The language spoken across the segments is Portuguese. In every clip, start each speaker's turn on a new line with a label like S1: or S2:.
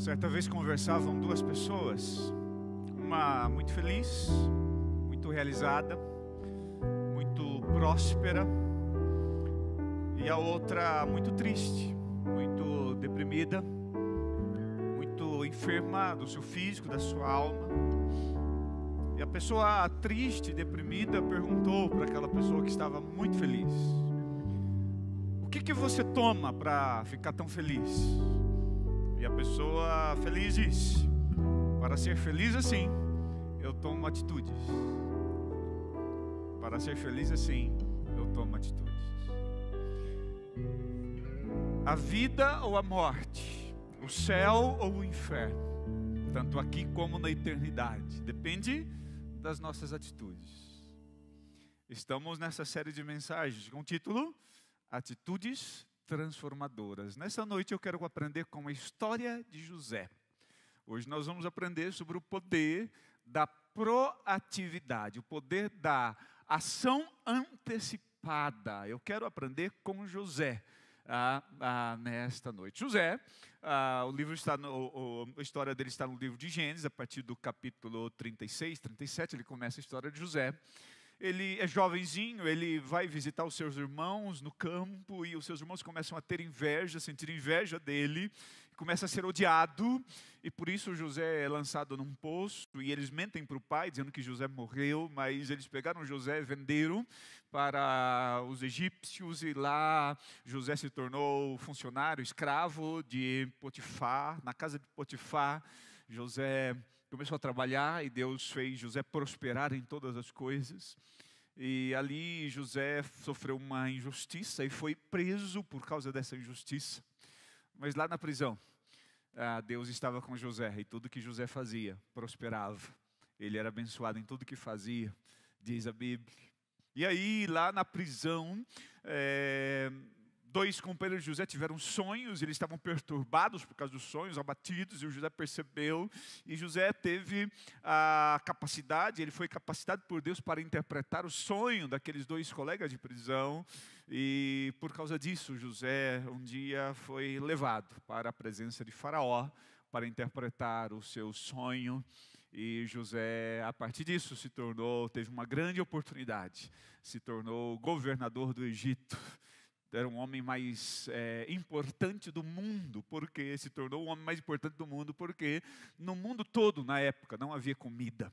S1: Certa vez conversavam duas pessoas, uma muito feliz, muito realizada, muito próspera, e a outra muito triste, muito deprimida, muito enferma do seu físico, da sua alma. E a pessoa triste, deprimida, perguntou para aquela pessoa que estava muito feliz: O que, que você toma para ficar tão feliz? E a pessoa feliz diz: Para ser feliz assim, eu tomo atitudes. Para ser feliz assim, eu tomo atitudes. A vida ou a morte, o céu ou o inferno, tanto aqui como na eternidade, depende das nossas atitudes. Estamos nessa série de mensagens com o título Atitudes transformadoras. Nessa noite eu quero aprender com a história de José. Hoje nós vamos aprender sobre o poder da proatividade, o poder da ação antecipada. Eu quero aprender com José. Ah, ah, nesta noite. José, ah, o livro está no, o, a história dele está no livro de Gênesis, a partir do capítulo 36, 37, ele começa a história de José ele é jovenzinho, ele vai visitar os seus irmãos no campo e os seus irmãos começam a ter inveja, a sentir inveja dele, começa a ser odiado e por isso José é lançado num poço e eles mentem para o pai dizendo que José morreu, mas eles pegaram José, venderam para os egípcios e lá José se tornou funcionário, escravo de Potifar, na casa de Potifar, José começou a trabalhar e Deus fez José prosperar em todas as coisas. E ali José sofreu uma injustiça e foi preso por causa dessa injustiça. Mas lá na prisão, ah, Deus estava com José e tudo que José fazia prosperava. Ele era abençoado em tudo que fazia, diz a Bíblia. E aí, lá na prisão, é, dois companheiros de José tiveram sonhos, eles estavam perturbados por causa dos sonhos, abatidos, e o José percebeu. E José teve a capacidade, ele foi capacitado por Deus para interpretar o sonho daqueles dois colegas de prisão. E por causa disso, José um dia foi levado para a presença de Faraó para interpretar o seu sonho. E José, a partir disso, se tornou, teve uma grande oportunidade, se tornou governador do Egito era um homem mais é, importante do mundo, porque se tornou o homem mais importante do mundo, porque no mundo todo, na época, não havia comida.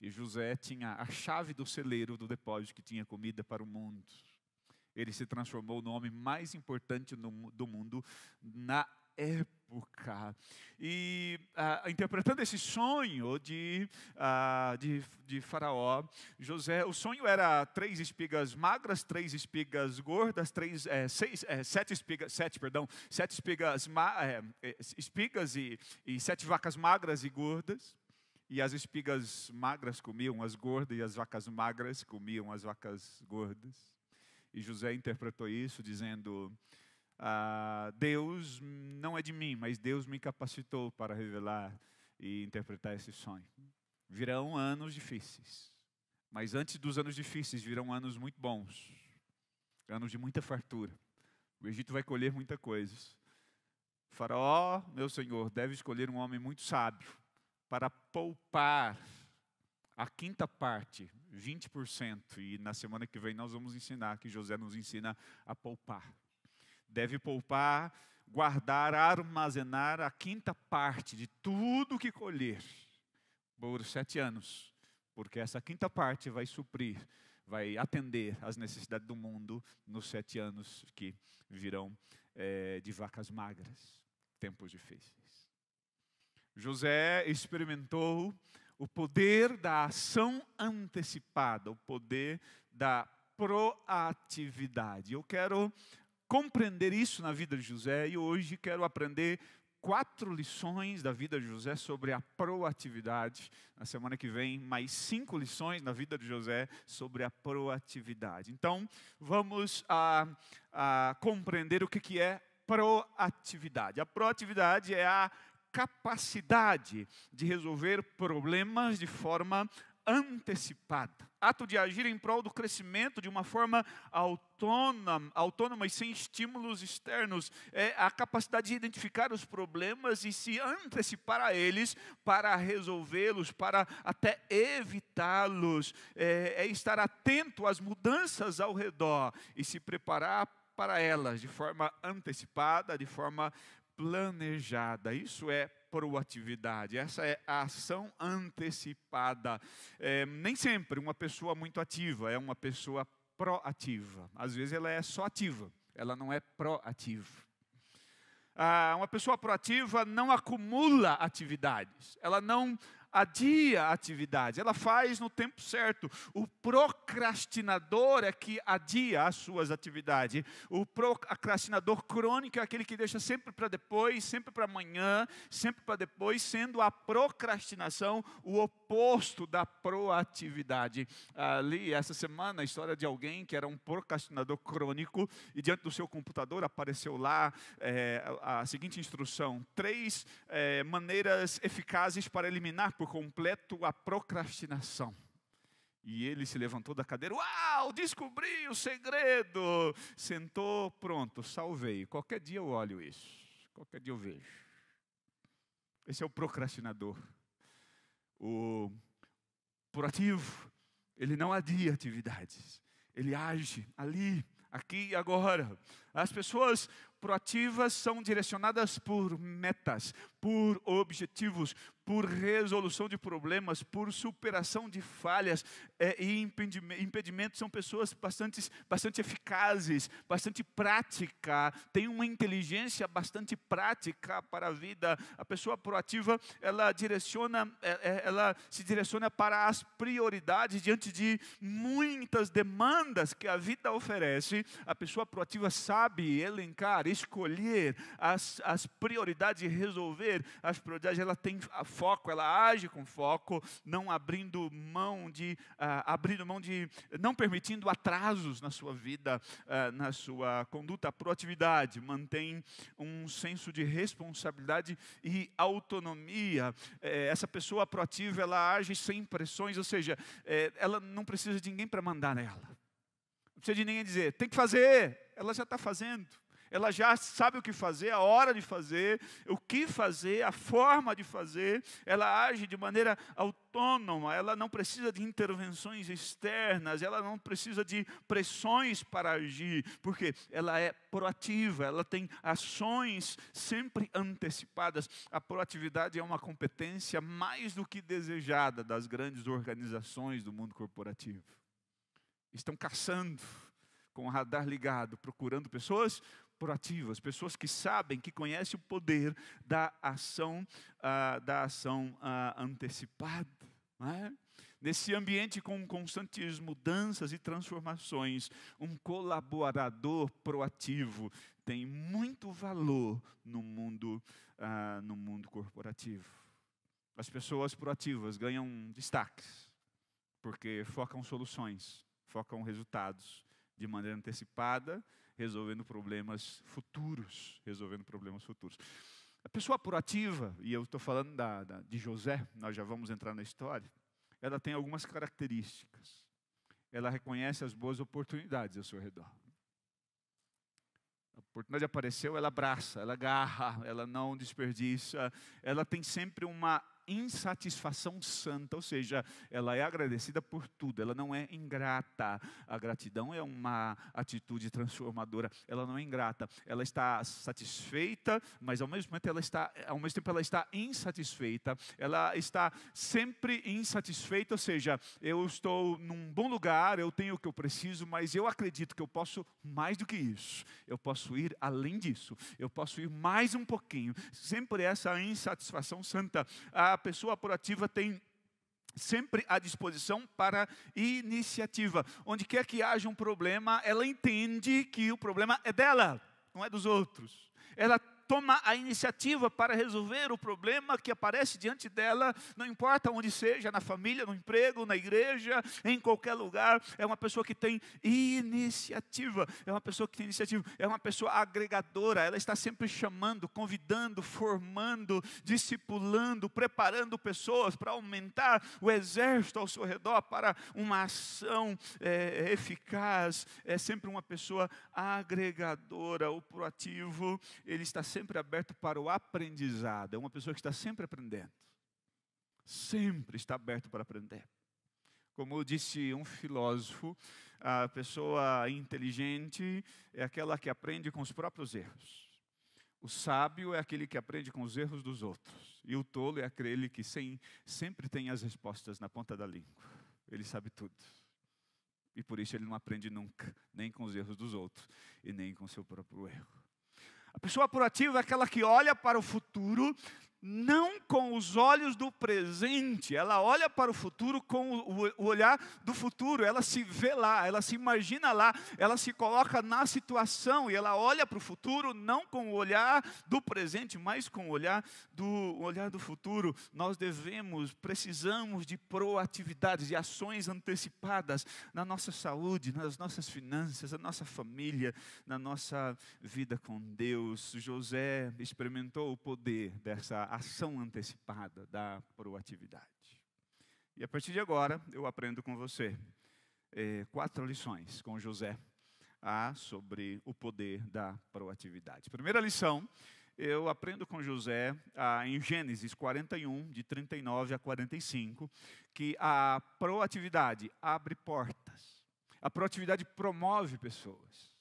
S1: E José tinha a chave do celeiro do depósito que tinha comida para o mundo. Ele se transformou no homem mais importante do mundo na época. E ah, interpretando esse sonho de, ah, de, de, Faraó, José, o sonho era três espigas magras, três espigas gordas, três, é, seis, é, sete espigas, sete, perdão, sete espigas, é, espigas e, e sete vacas magras e gordas. E as espigas magras comiam as gordas e as vacas magras comiam as vacas gordas. E José interpretou isso dizendo: ah, Deus não é de mim, mas Deus me capacitou para revelar e interpretar esse sonho. Virão anos difíceis, mas antes dos anos difíceis virão anos muito bons, anos de muita fartura. O Egito vai colher muita coisa. faraó, meu senhor, deve escolher um homem muito sábio para poupar a quinta parte, 20%, e na semana que vem nós vamos ensinar, que José nos ensina a poupar. Deve poupar, guardar, armazenar a quinta parte de tudo que colher por sete anos, porque essa quinta parte vai suprir, vai atender às necessidades do mundo nos sete anos que virão é, de vacas magras, tempos difíceis. José experimentou o poder da ação antecipada, o poder da proatividade. Eu quero compreender isso na vida de José e hoje quero aprender quatro lições da vida de José sobre a proatividade. Na semana que vem, mais cinco lições na vida de José sobre a proatividade. Então, vamos a, a compreender o que, que é proatividade. A proatividade é a capacidade de resolver problemas de forma antecipada ato de agir em prol do crescimento de uma forma autônoma, autônoma e sem estímulos externos, é a capacidade de identificar os problemas e se antecipar a eles para resolvê-los, para até evitá-los, é, é estar atento às mudanças ao redor e se preparar para elas de forma antecipada, de forma planejada. Isso é proatividade, essa é a ação antecipada. É, nem sempre uma pessoa muito ativa é uma pessoa proativa. Às vezes ela é só ativa, ela não é proativa. Ah, uma pessoa proativa não acumula atividades, ela não adia a atividade, ela faz no tempo certo. O procrastinador é que adia as suas atividades. O procrastinador crônico é aquele que deixa sempre para depois, sempre para amanhã, sempre para depois, sendo a procrastinação o oposto da proatividade. Ali, essa semana, a história de alguém que era um procrastinador crônico e diante do seu computador apareceu lá é, a seguinte instrução: três é, maneiras eficazes para eliminar por completo a procrastinação. E ele se levantou da cadeira, uau, descobri o segredo. Sentou, pronto, salvei. Qualquer dia eu olho isso, qualquer dia eu vejo. Esse é o procrastinador. O proativo, ele não adia atividades, ele age ali, aqui e agora. As pessoas proativas são direcionadas por metas, por objetivos, por resolução de problemas, por superação de falhas é, e impedimentos. São pessoas bastante, bastante eficazes, bastante prática, têm uma inteligência bastante prática para a vida. A pessoa proativa, ela direciona, é, é, ela se direciona para as prioridades diante de muitas demandas que a vida oferece. A pessoa proativa sabe elencar, escolher as, as prioridades e resolver fazer as prodigios, ela tem foco, ela age com foco, não abrindo mão de, uh, abrindo mão de, não permitindo atrasos na sua vida, uh, na sua conduta, proatividade, mantém um senso de responsabilidade e autonomia. É, essa pessoa proativa, ela age sem pressões, ou seja, é, ela não precisa de ninguém para mandar nela. Não precisa de ninguém dizer, tem que fazer, ela já está fazendo ela já sabe o que fazer, a hora de fazer, o que fazer, a forma de fazer, ela age de maneira autônoma, ela não precisa de intervenções externas, ela não precisa de pressões para agir, porque ela é proativa, ela tem ações sempre antecipadas. A proatividade é uma competência mais do que desejada das grandes organizações do mundo corporativo. Estão caçando com o radar ligado, procurando pessoas proativas, pessoas que sabem, que conhecem o poder da ação, ah, da ação ah, antecipada. É? Nesse ambiente com constantes mudanças e transformações, um colaborador proativo tem muito valor no mundo, ah, no mundo corporativo. As pessoas proativas ganham destaques, porque focam soluções, focam resultados, de maneira antecipada, resolvendo problemas futuros, resolvendo problemas futuros. A pessoa apurativa, e eu estou falando da, da, de José, nós já vamos entrar na história, ela tem algumas características. Ela reconhece as boas oportunidades ao seu redor. A oportunidade apareceu, ela abraça, ela agarra, ela não desperdiça, ela tem sempre uma insatisfação santa, ou seja, ela é agradecida por tudo, ela não é ingrata. A gratidão é uma atitude transformadora, ela não é ingrata. Ela está satisfeita, mas ao mesmo tempo ela está, ao mesmo tempo ela está insatisfeita. Ela está sempre insatisfeita, ou seja, eu estou num bom lugar, eu tenho o que eu preciso, mas eu acredito que eu posso mais do que isso. Eu posso ir além disso. Eu posso ir mais um pouquinho. Sempre essa insatisfação santa. Ah, a pessoa proativa tem sempre à disposição para iniciativa. Onde quer que haja um problema, ela entende que o problema é dela, não é dos outros. Ela toma a iniciativa para resolver o problema que aparece diante dela, não importa onde seja, na família, no emprego, na igreja, em qualquer lugar, é uma pessoa que tem iniciativa, é uma pessoa que tem iniciativa, é uma pessoa agregadora, ela está sempre chamando, convidando, formando, discipulando, preparando pessoas para aumentar o exército ao seu redor para uma ação é, eficaz, é sempre uma pessoa agregadora, o proativo, ele está sempre sempre aberto para o aprendizado, é uma pessoa que está sempre aprendendo. Sempre está aberto para aprender. Como disse um filósofo, a pessoa inteligente é aquela que aprende com os próprios erros. O sábio é aquele que aprende com os erros dos outros. E o tolo é aquele que sem, sempre tem as respostas na ponta da língua. Ele sabe tudo. E por isso ele não aprende nunca, nem com os erros dos outros e nem com seu próprio erro. A pessoa proativa é aquela que olha para o futuro futuro, não com os olhos do presente, ela olha para o futuro com o olhar do futuro, ela se vê lá, ela se imagina lá, ela se coloca na situação e ela olha para o futuro não com o olhar do presente, mas com o olhar do olhar do futuro. Nós devemos, precisamos de proatividades, de ações antecipadas na nossa saúde, nas nossas finanças, na nossa família, na nossa vida com Deus. José experimentou o poder poder dessa ação antecipada da proatividade. E a partir de agora, eu aprendo com você eh, quatro lições com José a sobre o poder da proatividade. Primeira lição, eu aprendo com José a em Gênesis 41, de 39 a 45, que a proatividade abre portas. A proatividade promove pessoas.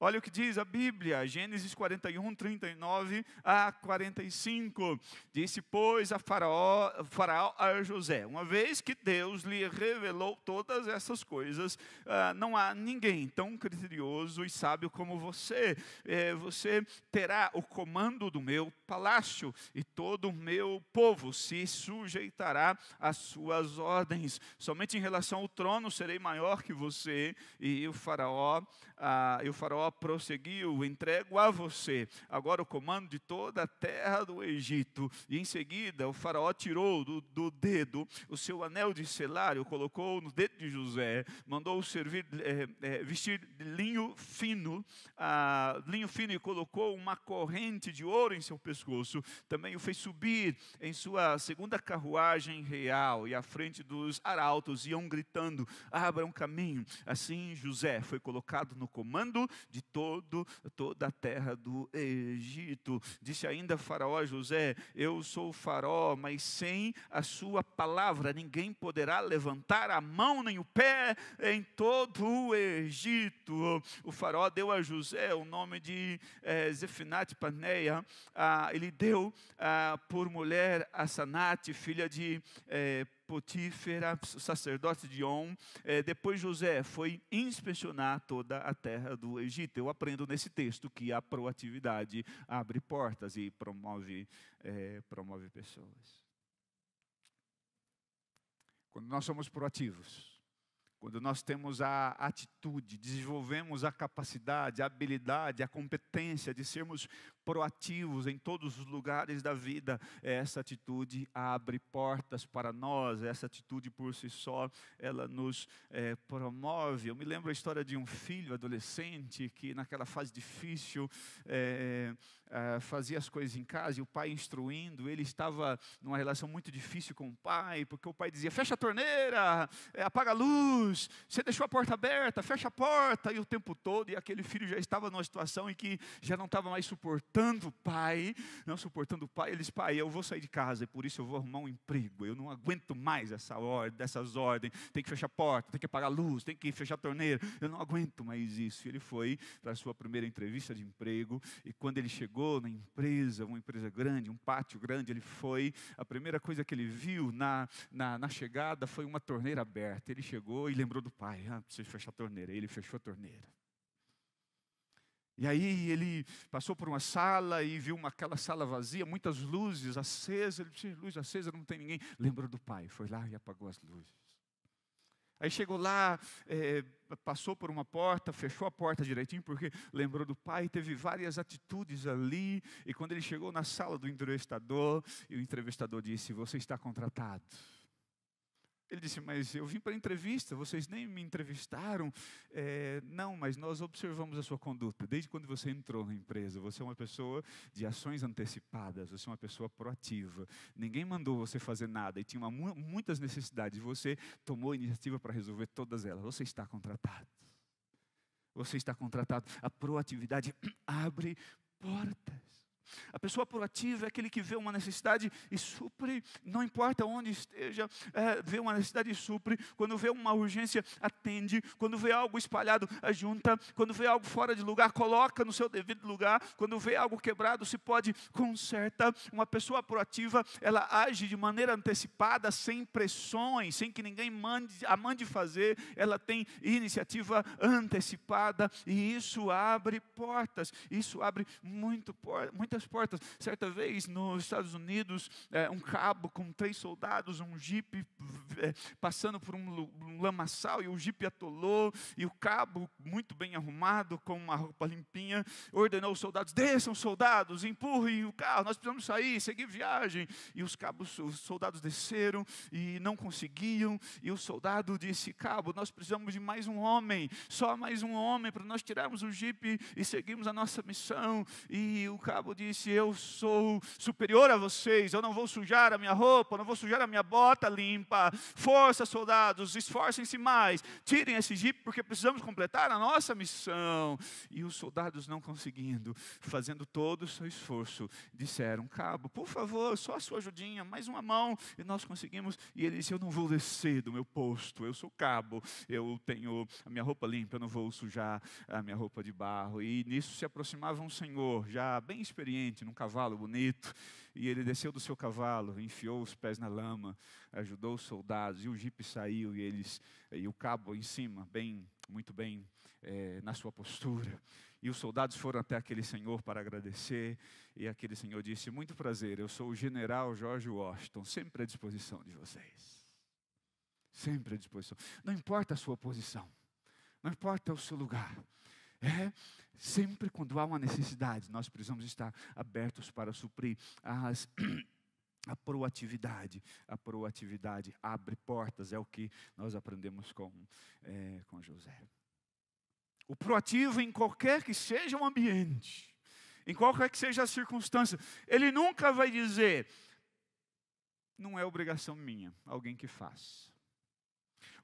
S1: Olha o que diz a Bíblia, Gênesis 41, 39 a 45. Disse, pois, a faraó, faraó a José: Uma vez que Deus lhe revelou todas essas coisas, ah, não há ninguém tão criterioso e sábio como você. É, você terá o comando do meu palácio, e todo o meu povo se sujeitará às suas ordens. Somente em relação ao trono serei maior que você, e o faraó, ah, e o faraó prosseguiu: entrego a você agora o comando de toda a terra do Egito. E em seguida, o Faraó tirou do, do dedo o seu anel de selário, colocou no dedo de José, mandou servir, é, é, vestir linho fino, linho fino e colocou uma corrente de ouro em seu pescoço. Também o fez subir em sua segunda carruagem real e à frente dos arautos iam gritando: abram caminho. Assim José foi colocado no comando de de todo, toda a terra do Egito. Disse ainda Faraó a José: Eu sou o Faraó, mas sem a sua palavra ninguém poderá levantar a mão nem o pé em todo o Egito. O Faraó deu a José o nome de é, Zefinate Paneia, ah, ele deu ah, por mulher a Sanate, filha de. É, Potífera, sacerdote de On. É, depois José foi inspecionar toda a terra do Egito. Eu aprendo nesse texto que a proatividade abre portas e promove, é, promove pessoas. Quando nós somos proativos, quando nós temos a atitude, desenvolvemos a capacidade, a habilidade, a competência de sermos proativos em todos os lugares da vida, essa atitude abre portas para nós, essa atitude por si só, ela nos é, promove. Eu me lembro a história de um filho adolescente que, naquela fase difícil, é, é, fazia as coisas em casa e o pai instruindo, ele estava numa relação muito difícil com o pai, porque o pai dizia: fecha a torneira, apaga a luz você deixou a porta aberta, fecha a porta, e o tempo todo, e aquele filho já estava numa situação em que já não estava mais suportando o pai, não suportando o pai, ele disse, pai, eu vou sair de casa, e por isso eu vou arrumar um emprego, eu não aguento mais essa ordem, essas ordens, tem que fechar a porta, tem que apagar a luz, tem que fechar a torneira, eu não aguento mais isso. ele foi para a sua primeira entrevista de emprego, e quando ele chegou na empresa, uma empresa grande, um pátio grande, ele foi, a primeira coisa que ele viu na, na, na chegada foi uma torneira aberta, ele chegou e lembrou do pai, ah, preciso fechar a torneira. Ele fechou a torneira. E aí ele passou por uma sala e viu uma, aquela sala vazia, muitas luzes acesas. Ele disse, luz acesa, não tem ninguém. Lembrou do pai, foi lá e apagou as luzes. Aí chegou lá, é, passou por uma porta, fechou a porta direitinho, porque lembrou do pai, teve várias atitudes ali. E quando ele chegou na sala do entrevistador, o entrevistador disse: Você está contratado. Ele disse: Mas eu vim para entrevista, vocês nem me entrevistaram. É, não, mas nós observamos a sua conduta. Desde quando você entrou na empresa, você é uma pessoa de ações antecipadas, você é uma pessoa proativa. Ninguém mandou você fazer nada e tinha uma, muitas necessidades. Você tomou iniciativa para resolver todas elas. Você está contratado. Você está contratado. A proatividade abre portas. A pessoa proativa é aquele que vê uma necessidade e supre, não importa onde esteja, é, vê uma necessidade e supre. Quando vê uma urgência, atende. Quando vê algo espalhado, ajunta. Quando vê algo fora de lugar, coloca no seu devido lugar. Quando vê algo quebrado, se pode, conserta. Uma pessoa proativa, ela age de maneira antecipada, sem pressões, sem que ninguém mande, a mande fazer. Ela tem iniciativa antecipada e isso abre portas. Isso abre muito, muitas muitas portas. Certa vez, nos Estados Unidos, é, um cabo com três soldados, um jipe é, passando por um, um lamaçal, e o jipe atolou, e o cabo, muito bem arrumado, com uma roupa limpinha, ordenou os soldados: desçam, soldados, empurrem o carro, nós precisamos sair, seguir viagem. E os cabos, os soldados desceram e não conseguiam, e o soldado disse: cabo, nós precisamos de mais um homem, só mais um homem, para nós tirarmos o jipe e seguirmos a nossa missão. E o cabo disse, disse: Eu sou superior a vocês, eu não vou sujar a minha roupa, não vou sujar a minha bota limpa. Força, soldados, esforcem-se mais, tirem esse jipe, porque precisamos completar a nossa missão. E os soldados não conseguindo, fazendo todo o seu esforço, disseram: Cabo, por favor, só a sua ajudinha, mais uma mão, e nós conseguimos. E ele disse: Eu não vou descer do meu posto, eu sou cabo, eu tenho a minha roupa limpa, eu não vou sujar a minha roupa de barro. E nisso se aproximava um senhor, já bem experiente experiente, num cavalo bonito. E ele desceu do seu cavalo, enfiou os pés na lama, ajudou os soldados, e o jipe saiu, e eles e o cabo em cima, bem muito bem é, na sua postura. E os soldados foram até aquele senhor para agradecer, e aquele senhor disse: Muito prazer, eu sou o general George Washington, sempre à disposição de vocês. Sempre à disposição. Não importa a sua posição, não importa o seu lugar. É, sempre quando há uma necessidade, nós precisamos estar abertos para suprir as. A proatividade, a proatividade abre portas, é o que nós aprendemos com, é, com José. O proativo em qualquer que seja o ambiente, em qualquer que seja a circunstância, ele nunca vai dizer, não é obrigação minha, alguém que faz.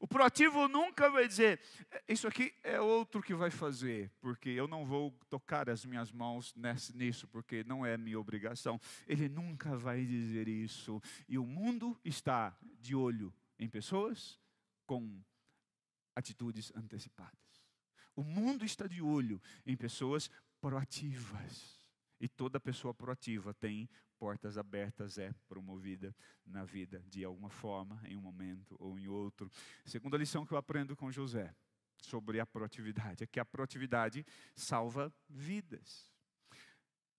S1: O proativo nunca vai dizer, é, isso aqui é outro que vai fazer, porque eu não vou tocar as minhas mãos nesse, nisso, porque não é minha obrigação. Ele nunca vai dizer isso. E o mundo está de olho em pessoas com atitudes antecipadas. O mundo está de olho em pessoas proativas. E toda pessoa proativa tem portas abertas, é promovida na vida, de alguma forma, em um momento ou em outro. Segunda lição que eu aprendo com José sobre a proatividade é que a proatividade salva vidas.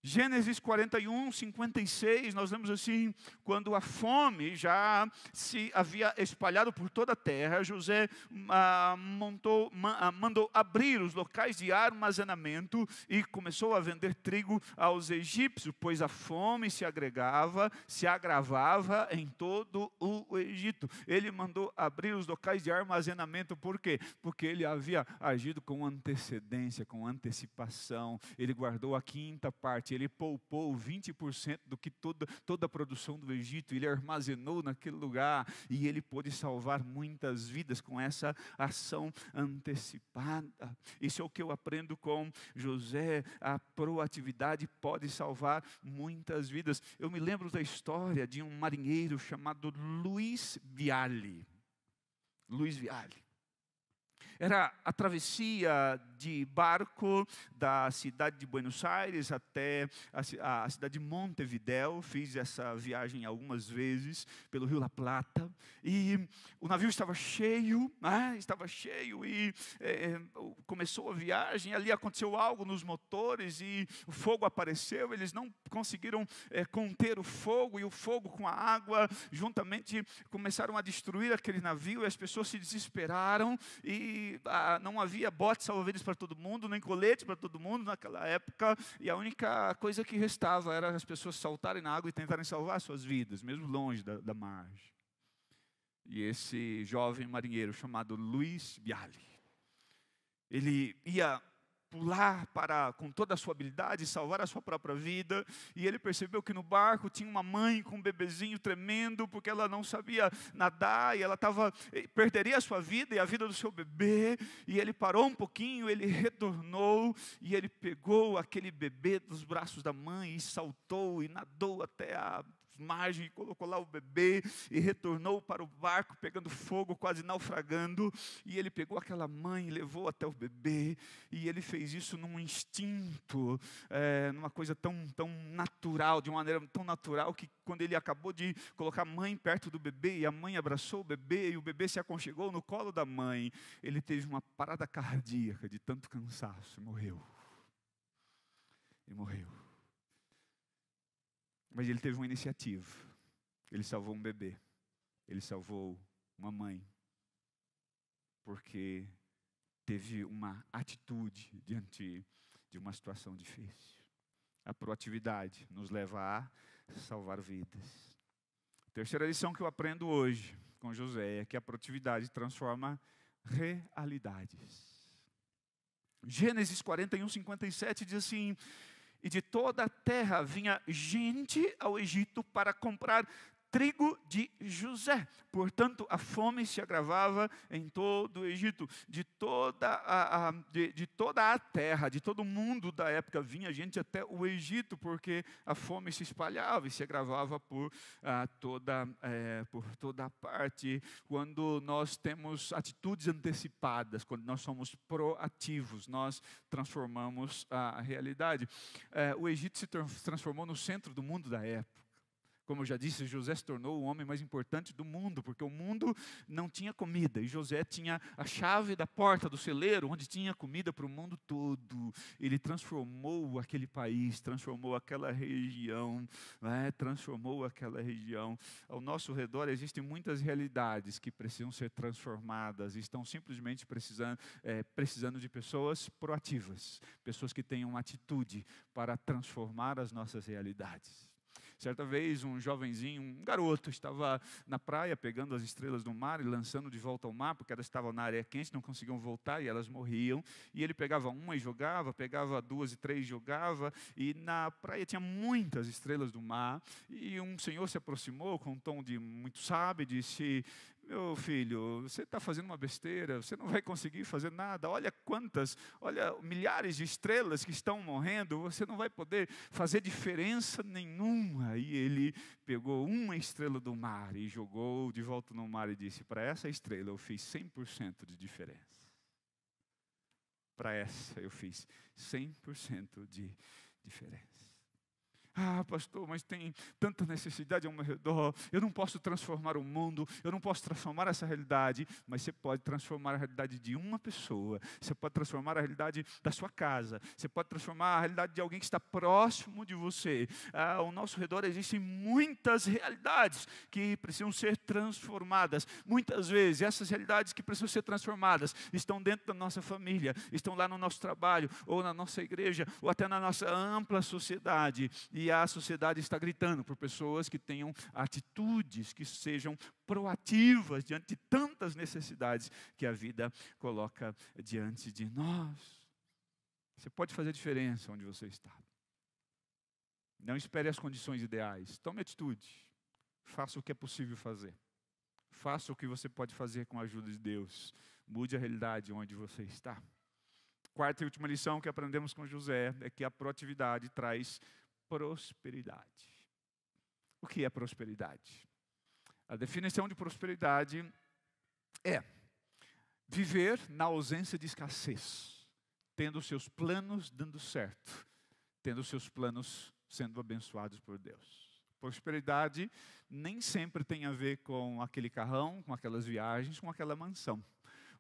S1: Gênesis 41, 56, nós lemos assim: quando a fome já se havia espalhado por toda a terra, José ah, montou, ah, mandou abrir os locais de armazenamento e começou a vender trigo aos egípcios, pois a fome se agregava, se agravava em todo o Egito. Ele mandou abrir os locais de armazenamento, por quê? Porque ele havia agido com antecedência, com antecipação, ele guardou a quinta parte ele poupou 20% do que toda, toda a produção do Egito, ele armazenou naquele lugar e ele pôde salvar muitas vidas com essa ação antecipada. Isso é o que eu aprendo com José, a proatividade pode salvar muitas vidas. Eu me lembro da história de um marinheiro chamado Luiz Viale. Luiz Viale. Era a travessia de barco da cidade de Buenos Aires até a, cidade de Montevidéu. Fiz essa viagem algumas vezes pelo Rio La Plata. E o navio estava cheio, né? estava cheio, e é, é começou a viagem. Ali aconteceu algo nos motores e o fogo apareceu. Eles não conseguiram é, conter o fogo, e o fogo com a água juntamente começaram a destruir aquele navio. E as pessoas se desesperaram. E ah, não havia bote salva-vidas para todo mundo, nem colete para todo mundo naquela época, e a única coisa que restava era as pessoas saltarem na água e tentarem salvar suas vidas, mesmo longe da, da margem. E esse jovem marinheiro chamado Luiz Bialy, ele ia pular para com toda a sua habilidade salvar a sua própria vida, e ele percebeu que no barco tinha uma mãe com um bebezinho tremendo porque ela não sabia nadar e ela tava perderia a sua vida e a vida do seu bebê, e ele parou um pouquinho, ele retornou e ele pegou aquele bebê dos braços da mãe e saltou e nadou até a margem, colocou lá o bebê e retornou para o barco, pegando fogo, quase naufragando. E ele pegou aquela mãe, levou até o bebê, e ele fez isso num instinto, é, numa coisa tão, tão natural, de uma maneira tão natural, que quando ele acabou de colocar a mãe perto do bebê, e a mãe abraçou o bebê, e o bebê se aconchegou no colo da mãe, ele teve uma parada cardíaca de tanto cansaço e morreu. E morreu. Mas ele teve uma iniciativa. Ele salvou um bebê. Ele salvou uma mãe. Porque teve uma atitude diante de uma situação difícil. A proatividade nos leva a salvar vidas. terceira lição que eu aprendo hoje com José é que a proatividade transforma realidades. Gênesis 41, 57 diz assim: e de toda a terra vinha gente ao Egito para comprar trigo de José. Portanto, a fome se agravava em todo o Egito. De toda a, a de, de, toda a terra, de todo o mundo da época, vinha gente até o Egito, porque a fome se espalhava e se agravava por, ah, toda, é, por toda a parte. Quando nós temos atitudes antecipadas, quando nós somos proativos, nós transformamos a realidade. É, o Egito se transformou no centro do mundo da época. Como eu já disse, José se tornou o homem mais importante do mundo, porque o mundo não tinha comida e José tinha a chave da porta do celeiro, onde tinha comida para o mundo todo. Ele transformou aquele país, transformou aquela região, né? transformou aquela região. Ao nosso redor existem muitas realidades que precisam ser transformadas, estão simplesmente precisando, é, precisando de pessoas proativas, pessoas que tenham atitude para transformar as nossas realidades. Certa vez, um jovenzinho, um garoto, estava na praia pegando as estrelas do mar e lançando de volta ao mar, porque elas estavam na areia quente, não conseguiam voltar e elas morriam. E ele pegava uma e jogava, pegava duas e três e jogava. E na praia tinha muitas estrelas do mar. E um senhor se aproximou com um tom de muito sábio e disse: meu filho, você está fazendo uma besteira, você não vai conseguir fazer nada. Olha quantas, olha milhares de estrelas que estão morrendo, você não vai poder fazer diferença nenhuma. E ele pegou uma estrela do mar e jogou de volta no mar e disse: Para essa estrela eu fiz 100% de diferença. Para essa eu fiz 100% de diferença. Ah, pastor, mas tem tanta necessidade ao meu redor, eu não posso transformar o mundo, eu não posso transformar essa realidade, mas você pode transformar a realidade de uma pessoa, você pode transformar a realidade da sua casa, você pode transformar a realidade de alguém que está próximo de você. Ah, ao nosso redor existem muitas realidades que precisam ser transformadas. Muitas vezes, essas realidades que precisam ser transformadas estão dentro da nossa família, estão lá no nosso trabalho, ou na nossa igreja, ou até na nossa ampla sociedade. E e a sociedade está gritando por pessoas que tenham atitudes que sejam proativas diante de tantas necessidades que a vida coloca diante de nós. Você pode fazer diferença onde você está. Não espere as condições ideais. Tome atitude. Faça o que é possível fazer. Faça o que você pode fazer com a ajuda de Deus. Mude a realidade onde você está. Quarta e última lição que aprendemos com José é que a proatividade traz prosperidade. O que é prosperidade? A definição de prosperidade é viver na ausência de escassez, tendo seus planos dando certo, tendo seus planos sendo abençoados por Deus. Prosperidade nem sempre tem a ver com aquele carrão, com aquelas viagens, com aquela mansão.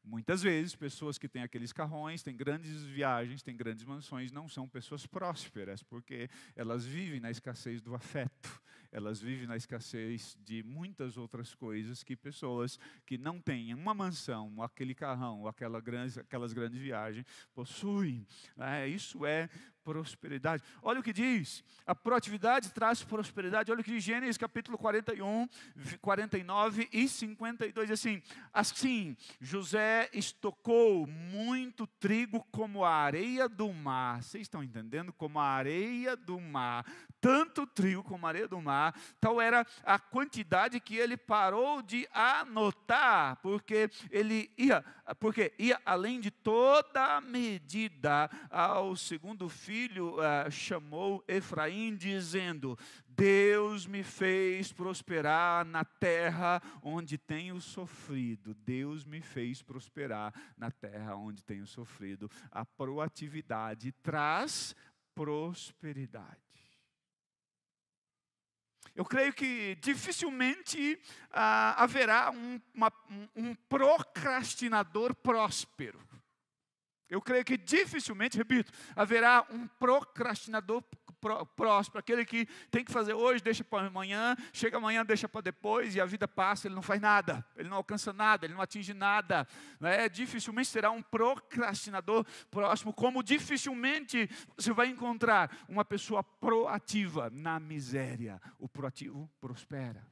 S1: Muitas vezes, pessoas que têm aqueles carrões, têm grandes viagens, têm grandes mansões, não são pessoas prósperas, porque elas vivem na escassez do afeto, elas vivem na escassez de muitas outras coisas que pessoas que não têm uma mansão, aquele carrão, aquela grande, aquelas grandes viagens, possuem. Né? Isso é prosperidade. Olha o que diz: a proatividade traz prosperidade. Olha o que diz Gênesis capítulo 41, 49 e 52. Assim, assim José estocou muito trigo como a areia do mar. Vocês estão entendendo? Como a areia do mar. Tanto trigo como a areia do mar. Tal era a quantidade que ele parou de anotar, porque ele ia, porque ia além de toda a medida ao segundo filho filho eh, chamou Efraim, dizendo: Deus me fez prosperar na terra onde tenho sofrido. Deus me fez prosperar na terra onde tenho sofrido. A proatividade traz prosperidade. Eu creio que dificilmente ah, haverá um, uma, um procrastinador próspero. Eu creio que dificilmente, repito, haverá um procrastinador próspero, aquele que tem que fazer hoje, deixa para amanhã, chega amanhã, deixa para depois, e a vida passa, ele não faz nada, ele não alcança nada, ele não atinge nada. Né? Dificilmente será um procrastinador próximo, como dificilmente você vai encontrar uma pessoa proativa na miséria. O proativo prospera.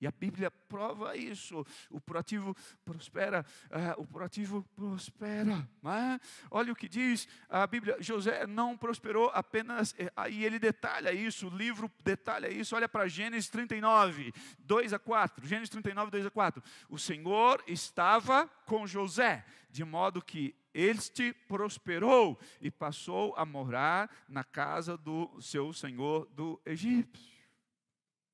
S1: E a Bíblia prova isso. O proativo prospera, ah, o proativo prospera. É? Olha o que diz a Bíblia: José não prosperou apenas, eh, aí ele detalha isso, o livro detalha isso. Olha para Gênesis 39, 2 a 4. Gênesis 39, 2 a 4. O Senhor estava com José, de modo que este prosperou e passou a morar na casa do seu senhor do Egito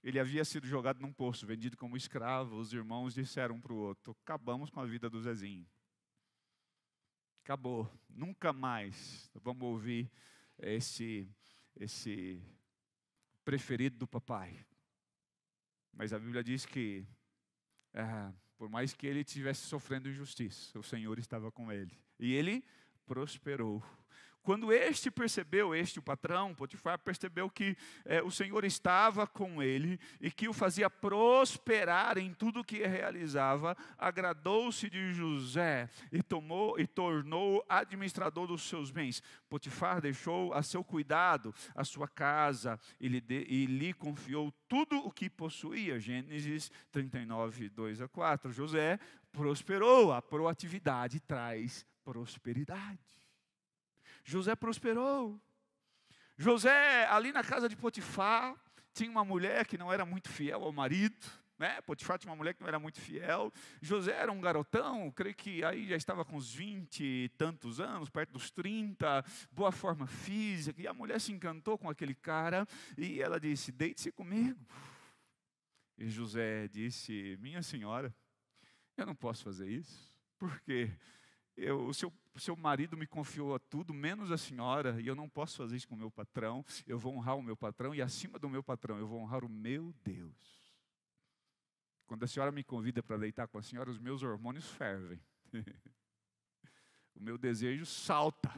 S1: ele havia sido jogado num poço, vendido como escravo. Os irmãos disseram um para o outro: Acabamos com a vida do Zezinho. Acabou, nunca mais vamos ouvir esse, esse preferido do papai. Mas a Bíblia diz que, é, por mais que ele estivesse sofrendo injustiça, o Senhor estava com ele. E ele prosperou. Quando este percebeu, este o patrão, Potifar, percebeu que é, o Senhor estava com ele e que o fazia prosperar em tudo o que realizava, agradou-se de José e tomou e tornou administrador dos seus bens. Potifar deixou a seu cuidado a sua casa e lhe, de, e lhe confiou tudo o que possuía. Gênesis 39, 2 a 4. José prosperou, a proatividade traz prosperidade. José prosperou. José, ali na casa de Potifar, tinha uma mulher que não era muito fiel ao marido. Né? Potifar tinha uma mulher que não era muito fiel. José era um garotão, creio que aí já estava com uns 20 e tantos anos, perto dos 30, boa forma física. E a mulher se encantou com aquele cara e ela disse: Deite-se comigo. E José disse: Minha senhora, eu não posso fazer isso. Por quê? eu, o seu, seu marido me confiou tudo, menos a senhora, e eu não posso fazer isso com o meu patrão, eu vou honrar o meu patrão, e acima do meu patrão, eu vou honrar o meu Deus. Quando a senhora me convida para deitar com a senhora, os meus hormônios fervem. o meu desejo salta.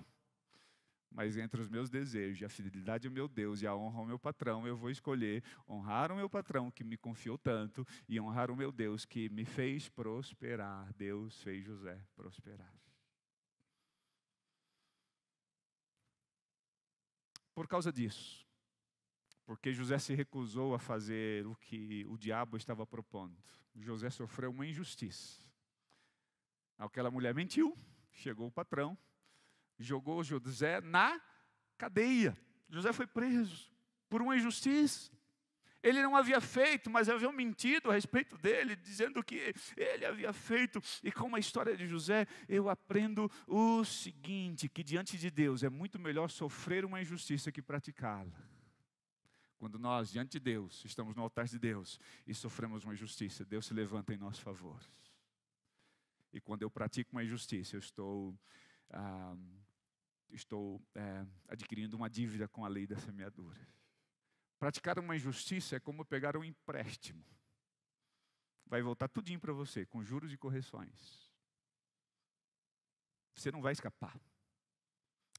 S1: Mas entre os meus desejos, a fidelidade ao meu Deus e a honra ao meu patrão, eu vou escolher honrar o meu patrão que me confiou tanto e honrar o meu Deus que me fez prosperar. Deus fez José prosperar. por causa disso, porque José se recusou a fazer o que o diabo estava propondo. José sofreu uma injustiça. Aquela mulher mentiu, chegou o patrão, jogou José na cadeia. José foi preso por uma injustiça. Ele não havia feito, mas haviam mentido a respeito dele, dizendo que ele havia feito. E com a história de José, eu aprendo o seguinte: que diante de Deus é muito melhor sofrer uma injustiça que praticá-la. Quando nós, diante de Deus, estamos no altar de Deus e sofremos uma injustiça, Deus se levanta em nosso favor. E quando eu pratico uma injustiça, eu estou, ah, estou é, adquirindo uma dívida com a lei da semeadura. Praticar uma injustiça é como pegar um empréstimo. Vai voltar tudinho para você, com juros e correções. Você não vai escapar.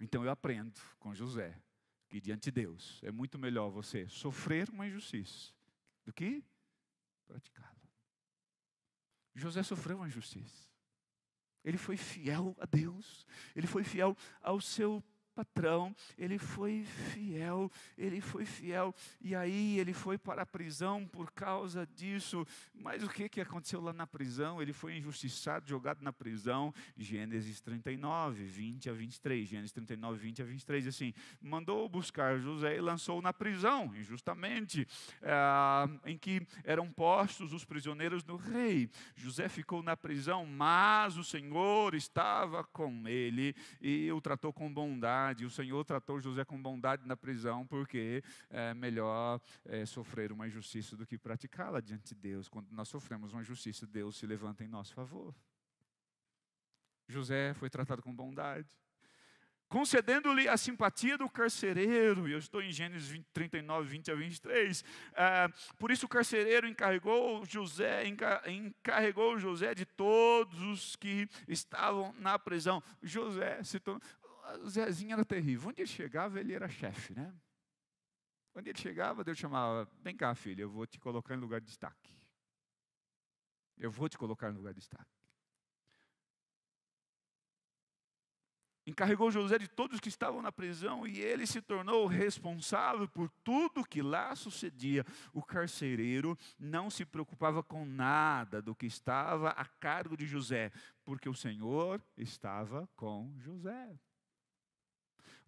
S1: Então eu aprendo com José que diante de Deus é muito melhor você sofrer uma injustiça do que praticá-la. José sofreu uma injustiça. Ele foi fiel a Deus, ele foi fiel ao seu patrão, ele foi fiel, ele foi fiel, e aí ele foi para a prisão por causa disso. Mas o que, que aconteceu lá na prisão? Ele foi injustiçado, jogado na prisão. Gênesis 39, 20 a 23. Gênesis 39, 20 a 23, assim: mandou buscar José e lançou na prisão, injustamente, é, em que eram postos os prisioneiros do rei. José ficou na prisão, mas o Senhor estava com ele e o tratou com bondade bondade. O Senhor tratou José com bondade na prisão, porque é melhor é, sofrer uma injustiça do que praticá-la diante de Deus. Quando nós sofremos uma injustiça, Deus se levanta em nosso favor. José foi tratado com bondade concedendo-lhe a simpatia do carcereiro. Eu estou em Gênesis 20, 39, 20 a 23. É, por isso o carcereiro encarregou José, encarregou José de todos os que estavam na prisão. José se tornou, Zezinho era terrível. Onde ele chegava, ele era chefe, né? Quando ele chegava, Deus chamava: Vem cá, filho, eu vou te colocar em lugar de destaque. Eu vou te colocar em lugar de destaque. Encarregou José de todos que estavam na prisão e ele se tornou responsável por tudo que lá sucedia. O carcereiro não se preocupava com nada do que estava a cargo de José, porque o Senhor estava com José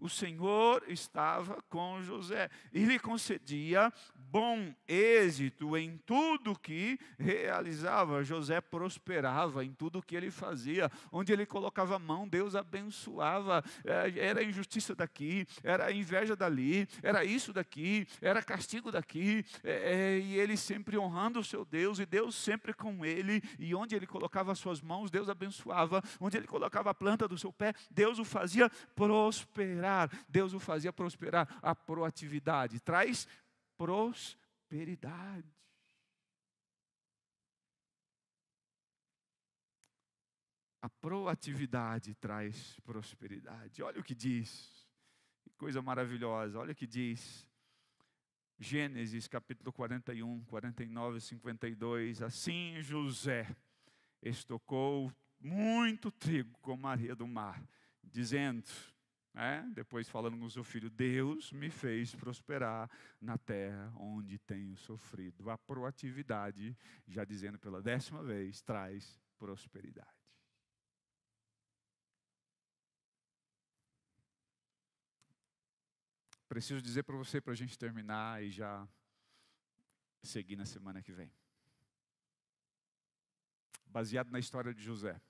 S1: o Senhor estava com José e lhe concedia bom êxito em tudo que realizava. José prosperava em tudo que ele fazia, onde ele colocava a mão, Deus abençoava. É, era injustiça daqui, era inveja dali, era isso daqui, era castigo daqui, é, é, e ele sempre honrando o seu Deus e Deus sempre com ele, e onde ele colocava as suas mãos, Deus abençoava, onde ele colocava a planta do seu pé, Deus o fazia prosperar. Deus o fazia prosperar. A proatividade traz prosperidade. A proatividade traz prosperidade. Olha o que diz, que coisa maravilhosa, olha o que diz. Gênesis capítulo 41, 49 e 52. Assim José estocou muito trigo com Maria do Mar, dizendo: é? Depois falando com o seu filho, Deus me fez prosperar na terra onde tenho sofrido. A proatividade, já dizendo pela décima vez, traz prosperidade. Preciso dizer para você, para a gente terminar e já seguir na semana que vem. Baseado na história de José,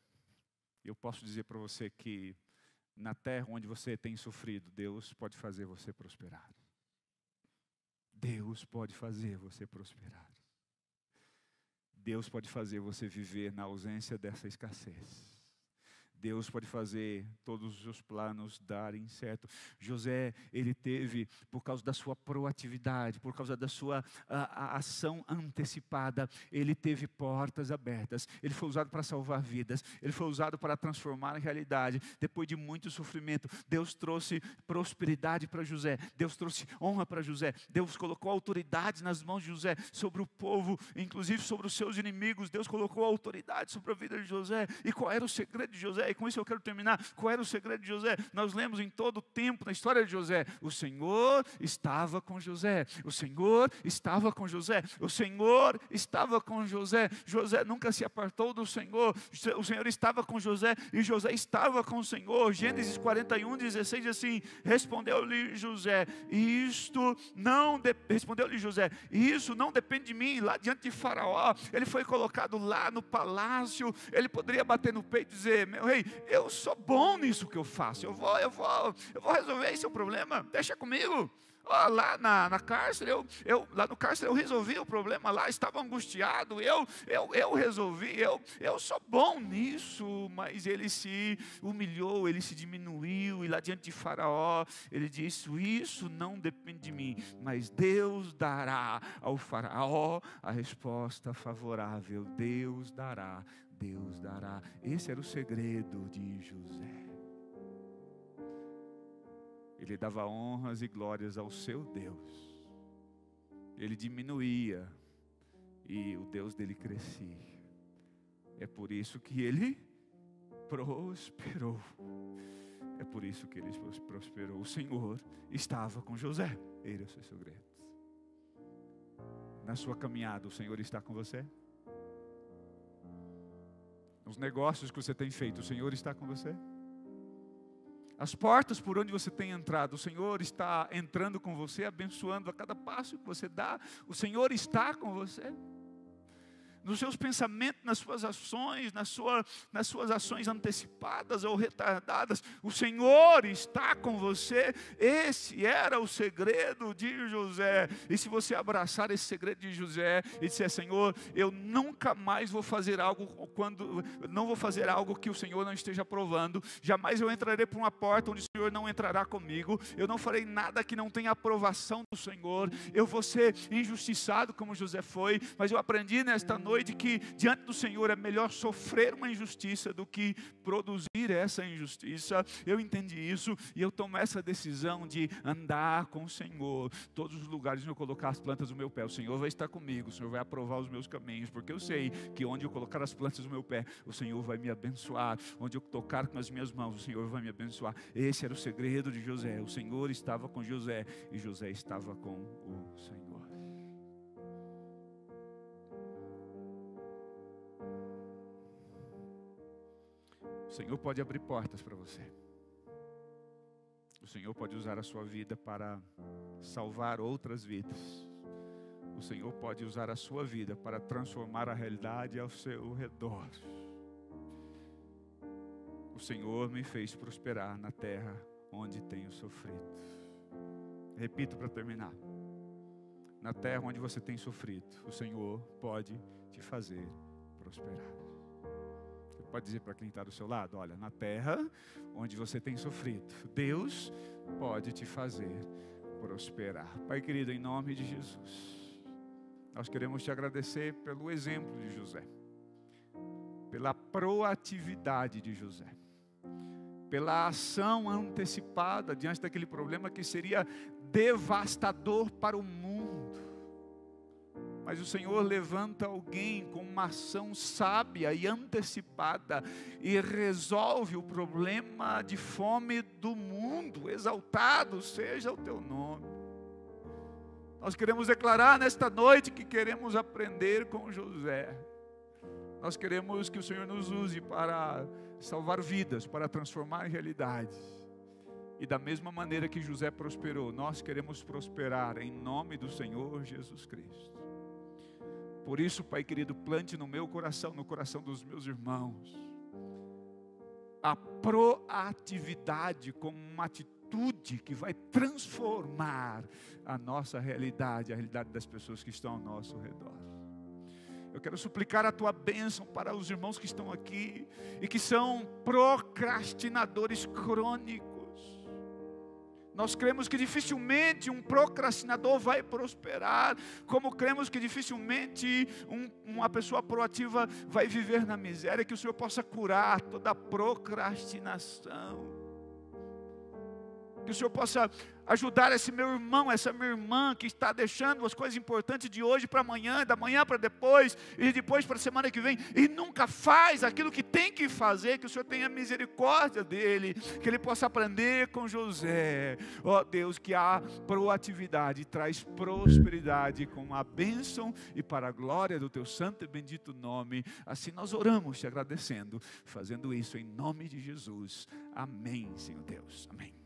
S1: eu posso dizer para você que na terra onde você tem sofrido, Deus pode fazer você prosperar. Deus pode fazer você prosperar. Deus pode fazer você viver na ausência dessa escassez. Deus pode fazer todos os planos darem certo. José, ele teve, por causa da sua proatividade, por causa da sua a, a ação antecipada, ele teve portas abertas. Ele foi usado para salvar vidas, ele foi usado para transformar a realidade. Depois de muito sofrimento, Deus trouxe prosperidade para José, Deus trouxe honra para José, Deus colocou autoridade nas mãos de José sobre o povo, inclusive sobre os seus inimigos. Deus colocou autoridade sobre a vida de José. E qual era o segredo de José? e com isso eu quero terminar. Qual era o segredo de José? Nós lemos em todo o tempo na história de José: o Senhor estava com José, o Senhor estava com José, o Senhor estava com José. José nunca se apartou do Senhor, o Senhor estava com José e José estava com o Senhor. Gênesis 41, 16 assim: respondeu-lhe José, isto não, respondeu-lhe José, isso não depende de mim, lá diante de Faraó, ele foi colocado lá no palácio, ele poderia bater no peito e dizer: meu rei, eu sou bom nisso que eu faço, eu vou, eu vou, eu vou resolver esse problema, deixa comigo. Lá na, na cárcere, eu, eu, lá no cárcere eu resolvi o problema lá, estava angustiado, eu, eu, eu resolvi, eu, eu sou bom nisso, mas ele se humilhou, ele se diminuiu, e lá diante de Faraó, ele disse: Isso não depende de mim, mas Deus dará ao Faraó a resposta favorável, Deus dará Deus dará. Esse era o segredo de José. Ele dava honras e glórias ao seu Deus. Ele diminuía e o Deus dele crescia. É por isso que ele prosperou. É por isso que ele prosperou. O Senhor estava com José. Ele é o seu segredo. Na sua caminhada, o Senhor está com você? Os negócios que você tem feito, o Senhor está com você? As portas por onde você tem entrado, o Senhor está entrando com você, abençoando a cada passo que você dá, o Senhor está com você? nos seus pensamentos, nas suas ações, na sua, nas suas ações antecipadas ou retardadas. O Senhor está com você. Esse era o segredo de José. E se você abraçar esse segredo de José e disser, Senhor, eu nunca mais vou fazer algo quando não vou fazer algo que o Senhor não esteja provando. Jamais eu entrarei por uma porta onde Senhor não entrará comigo, eu não farei nada que não tenha aprovação do Senhor, eu vou ser injustiçado como José foi, mas eu aprendi nesta noite que diante do Senhor é melhor sofrer uma injustiça do que produzir essa injustiça. Eu entendi isso e eu tomo essa decisão de andar com o Senhor. Todos os lugares onde eu colocar as plantas do meu pé, o Senhor vai estar comigo, o Senhor vai aprovar os meus caminhos, porque eu sei que onde eu colocar as plantas do meu pé, o Senhor vai me abençoar, onde eu tocar com as minhas mãos, o Senhor vai me abençoar. Esse era era o segredo de José. O Senhor estava com José e José estava com o Senhor. O Senhor pode abrir portas para você. O Senhor pode usar a sua vida para salvar outras vidas. O Senhor pode usar a sua vida para transformar a realidade ao seu redor. Senhor me fez prosperar na terra onde tenho sofrido. Repito para terminar. Na terra onde você tem sofrido, o Senhor pode te fazer prosperar. Você pode dizer para quem está do seu lado: olha, na terra onde você tem sofrido, Deus pode te fazer prosperar. Pai querido, em nome de Jesus, nós queremos te agradecer pelo exemplo de José, pela proatividade de José pela ação antecipada diante daquele problema que seria devastador para o mundo. Mas o Senhor levanta alguém com uma ação sábia e antecipada e resolve o problema de fome do mundo. Exaltado seja o teu nome. Nós queremos declarar nesta noite que queremos aprender com José nós queremos que o Senhor nos use para salvar vidas, para transformar realidades. E da mesma maneira que José prosperou, nós queremos prosperar em nome do Senhor Jesus Cristo. Por isso, Pai querido, plante no meu coração, no coração dos meus irmãos, a proatividade como uma atitude que vai transformar a nossa realidade, a realidade das pessoas que estão ao nosso redor. Eu quero suplicar a tua bênção para os irmãos que estão aqui e que são procrastinadores crônicos. Nós cremos que dificilmente um procrastinador vai prosperar, como cremos que dificilmente um, uma pessoa proativa vai viver na miséria. Que o Senhor possa curar toda procrastinação que o Senhor possa ajudar esse meu irmão, essa minha irmã que está deixando as coisas importantes de hoje para amanhã, da manhã para depois, e depois para a semana que vem, e nunca faz aquilo que tem que fazer, que o Senhor tenha misericórdia dele, que ele possa aprender com José. Ó oh, Deus, que a proatividade traz prosperidade com a bênção e para a glória do teu santo e bendito nome. Assim nós oramos te agradecendo, fazendo isso em nome de Jesus. Amém, Senhor Deus. Amém.